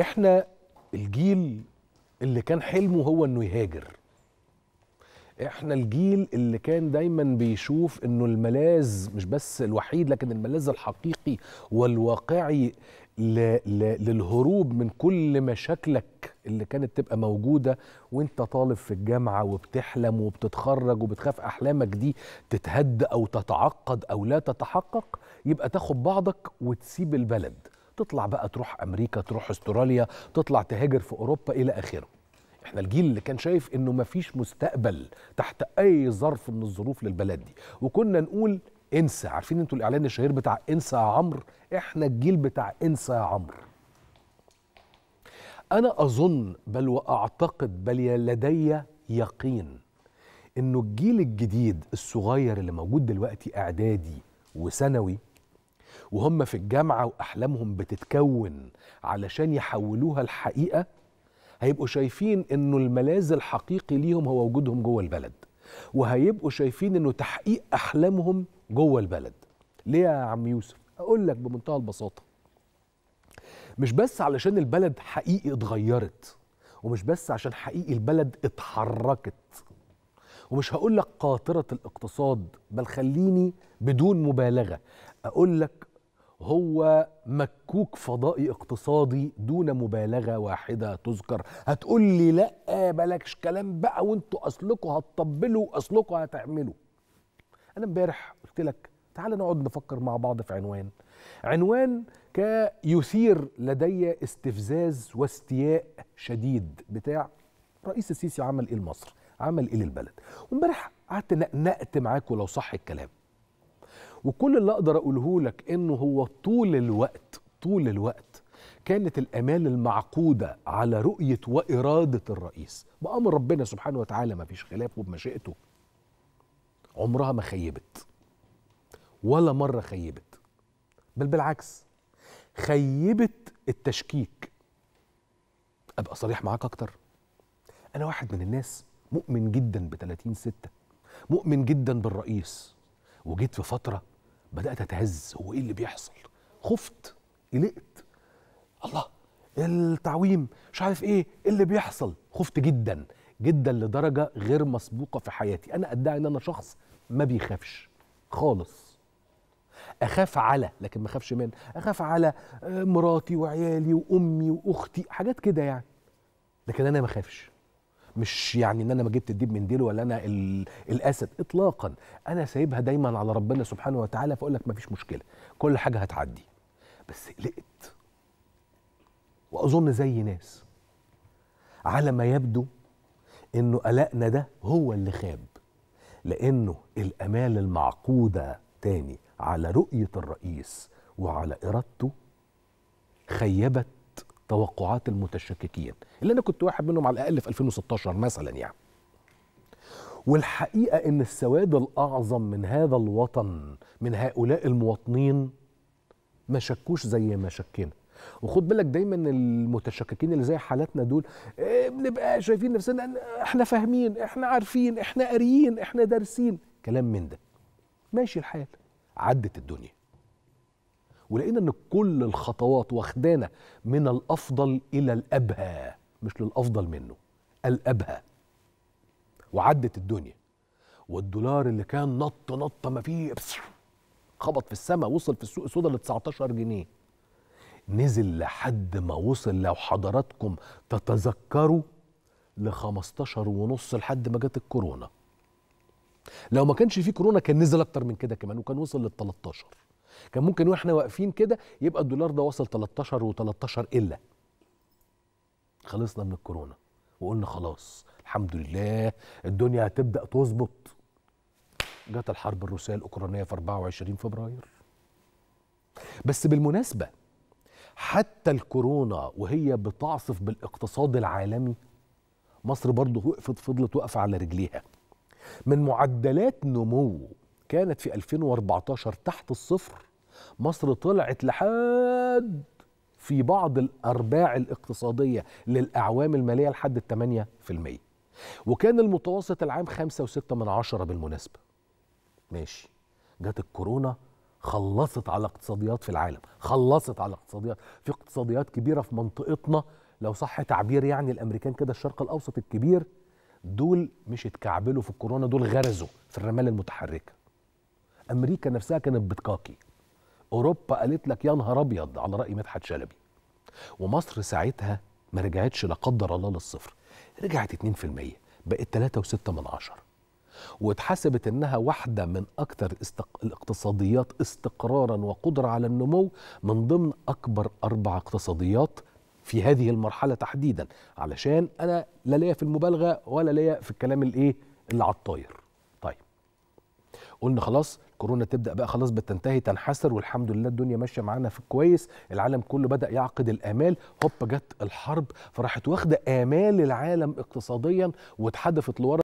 احنا الجيل اللي كان حلمه هو انه يهاجر احنا الجيل اللي كان دايما بيشوف انه الملاذ مش بس الوحيد لكن الملاذ الحقيقي والواقعي ل ل للهروب من كل مشاكلك اللي كانت تبقى موجوده وانت طالب في الجامعه وبتحلم وبتتخرج وبتخاف احلامك دي تتهد او تتعقد او لا تتحقق يبقى تاخد بعضك وتسيب البلد تطلع بقى تروح امريكا تروح استراليا تطلع تهاجر في اوروبا الى اخره احنا الجيل اللي كان شايف انه مفيش مستقبل تحت اي ظرف من الظروف للبلد دي وكنا نقول انسى عارفين انتوا الاعلان الشهير بتاع انسى يا عمرو احنا الجيل بتاع انسى يا عمرو انا اظن بل واعتقد بل لدي يقين انه الجيل الجديد الصغير اللي موجود دلوقتي اعدادي وثانوي وهم في الجامعه واحلامهم بتتكون علشان يحولوها لحقيقه هيبقوا شايفين انه الملاذ الحقيقي ليهم هو وجودهم جوه البلد وهيبقوا شايفين انه تحقيق احلامهم جوه البلد ليه يا عم يوسف اقول لك بمنتهى البساطه مش بس علشان البلد حقيقي اتغيرت ومش بس عشان حقيقي البلد اتحركت ومش هقول لك قاطرة الاقتصاد بل خليني بدون مبالغة أقول لك هو مكوك فضائي اقتصادي دون مبالغه واحده تذكر هتقول لي لا بلاكش كلام بقى وانتوا اصلكوا هتطبلوا واصلكوا هتعملوا انا امبارح قلت لك تعال نقعد نفكر مع بعض في عنوان عنوان كيثير لدي استفزاز واستياء شديد بتاع رئيس السيسي عمل ايه لمصر عمل ايه للبلد وامبارح قعدت نقنقت معاك ولو صح الكلام وكل اللي اقدر اقوله لك انه هو طول الوقت طول الوقت كانت الامال المعقوده على رؤيه واراده الرئيس بامر ربنا سبحانه وتعالى ما فيش خلاف وبمشيئته عمرها ما خيبت ولا مره خيبت بل بالعكس خيبت التشكيك ابقى صريح معاك اكتر انا واحد من الناس مؤمن جدا ب 30 6 مؤمن جدا بالرئيس وجيت في فتره بدات اتهز هو ايه اللي بيحصل خفت قلقت الله التعويم مش عارف إيه،, ايه اللي بيحصل خفت جدا جدا لدرجه غير مسبوقه في حياتي انا ادعي ان انا شخص ما بيخافش خالص اخاف على لكن ما اخافش من اخاف على آه، مراتي وعيالي وامي واختي حاجات كده يعني لكن انا ما اخافش مش يعني ان انا ما جبت الديب من ديل ولا انا الاسد اطلاقا انا سايبها دايما على ربنا سبحانه وتعالى فاقول لك ما فيش مشكله كل حاجه هتعدي بس قلقت واظن زي ناس على ما يبدو انه قلقنا ده هو اللي خاب لانه الامال المعقوده تاني على رؤيه الرئيس وعلى ارادته خيبت توقعات المتشككين اللي انا كنت واحد منهم على الاقل في 2016 مثلا يعني والحقيقه ان السواد الاعظم من هذا الوطن من هؤلاء المواطنين ما شكوش زي ما شكينا وخد بالك دايما المتشككين اللي زي حالاتنا دول إيه، بنبقى شايفين نفسنا احنا فاهمين احنا عارفين احنا قاريين احنا دارسين كلام من ده ماشي الحال عدت الدنيا ولقينا ان كل الخطوات واخدانا من الافضل الى الابهى مش للافضل منه الابهى وعدت الدنيا والدولار اللي كان نط نط ما فيه خبط في السماء وصل في السوق السوداء ل 19 جنيه نزل لحد ما وصل لو حضراتكم تتذكروا ل 15 ونص لحد ما جت الكورونا لو ما كانش فيه كورونا كان نزل اكتر من كده كمان وكان وصل لل 13 كان ممكن واحنا واقفين كده يبقى الدولار ده وصل 13 و13 الا خلصنا من الكورونا وقلنا خلاص الحمد لله الدنيا هتبدا تظبط جت الحرب الروسيه الاوكرانيه في 24 فبراير بس بالمناسبه حتى الكورونا وهي بتعصف بالاقتصاد العالمي مصر برضه وقفت فضلت واقفه على رجليها من معدلات نمو كانت في 2014 تحت الصفر مصر طلعت لحد في بعض الأرباع الاقتصادية للأعوام المالية لحد 8% وكان المتوسط العام 5.6 من عشرة بالمناسبة ماشي جت الكورونا خلصت على اقتصاديات في العالم خلصت على اقتصاديات في اقتصاديات كبيرة في منطقتنا لو صح تعبير يعني الأمريكان كده الشرق الأوسط الكبير دول مش اتكعبلوا في الكورونا دول غرزوا في الرمال المتحركه امريكا نفسها كانت بتقاكي اوروبا قالت لك يا نهار ابيض على راي مدحت شلبي ومصر ساعتها ما رجعتش لا قدر الله للصفر رجعت 2% بقت 3.6 من عشر واتحسبت انها واحده من اكثر استق... الاقتصاديات استقرارا وقدره على النمو من ضمن اكبر اربع اقتصاديات في هذه المرحله تحديدا علشان انا لا ليا في المبالغه ولا ليا في الكلام الايه اللي على الطاير قلنا خلاص كورونا تبدا بقى خلاص بتنتهي تنحسر والحمد لله الدنيا ماشيه معانا في كويس العالم كله بدا يعقد الامال هوب جت الحرب فراحت واخده امال العالم اقتصاديا واتحدفت لورا